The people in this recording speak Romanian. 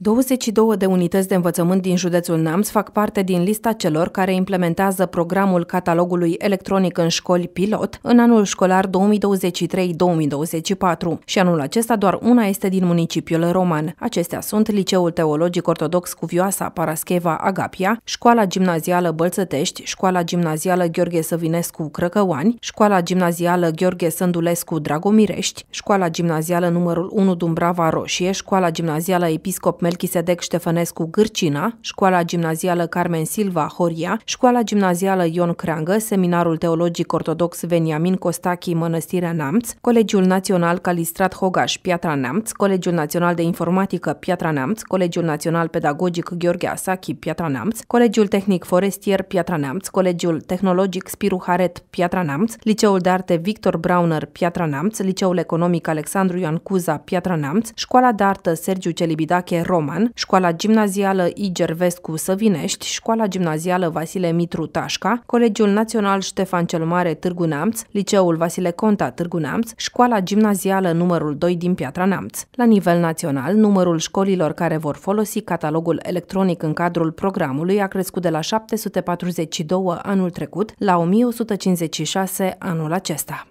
22 de unități de învățământ din județul Neamț fac parte din lista celor care implementează programul catalogului electronic în școli pilot în anul școlar 2023-2024 și anul acesta doar una este din municipiul roman. Acestea sunt Liceul Teologic Ortodox Cuvioasa Parascheva Agapia, Școala Gimnazială Bălțătești, Școala Gimnazială Gheorghe Săvinescu Crăcăuani, Școala Gimnazială Gheorghe Sândulescu Dragomirești, Școala Gimnazială numărul 1 Dumbrava Roșie, Școala Gimnazială Episcop Melchisedec Ștefănescu Gârcina, Școala Gimnazială Carmen Silva Horia, Școala Gimnazială Ion Creangă, Seminarul Teologic Ortodox Veniamin Costachi Mănăstirea Neamț, Colegiul Național Calistrat Hogaș Piatra Neamț, Colegiul Național de Informatică Piatra Neamț, Colegiul Național Pedagogic Gheorghe Asachi Piatra Neamț, Colegiul Tehnic Forestier Piatra Neamț, Colegiul Tehnologic Spiru Haret Piatra Neamț, Liceul de Arte Victor Brauner Piatra Neamț, Liceul Economic Alexandru Ioan Cuza Piatra Neamț, Școala de Artă Sergiu Celibidache Rom Roman, Școala Gimnazială I. Gervescu Săvinești, Școala Gimnazială Vasile Mitru Tașca, Colegiul Național Ștefan cel Mare Târgu Neamț, Liceul Vasile Conta Târgu Neamț, Școala Gimnazială numărul 2 din Piatra Neamț. La nivel național, numărul școlilor care vor folosi catalogul electronic în cadrul programului a crescut de la 742 anul trecut la 1156 anul acesta.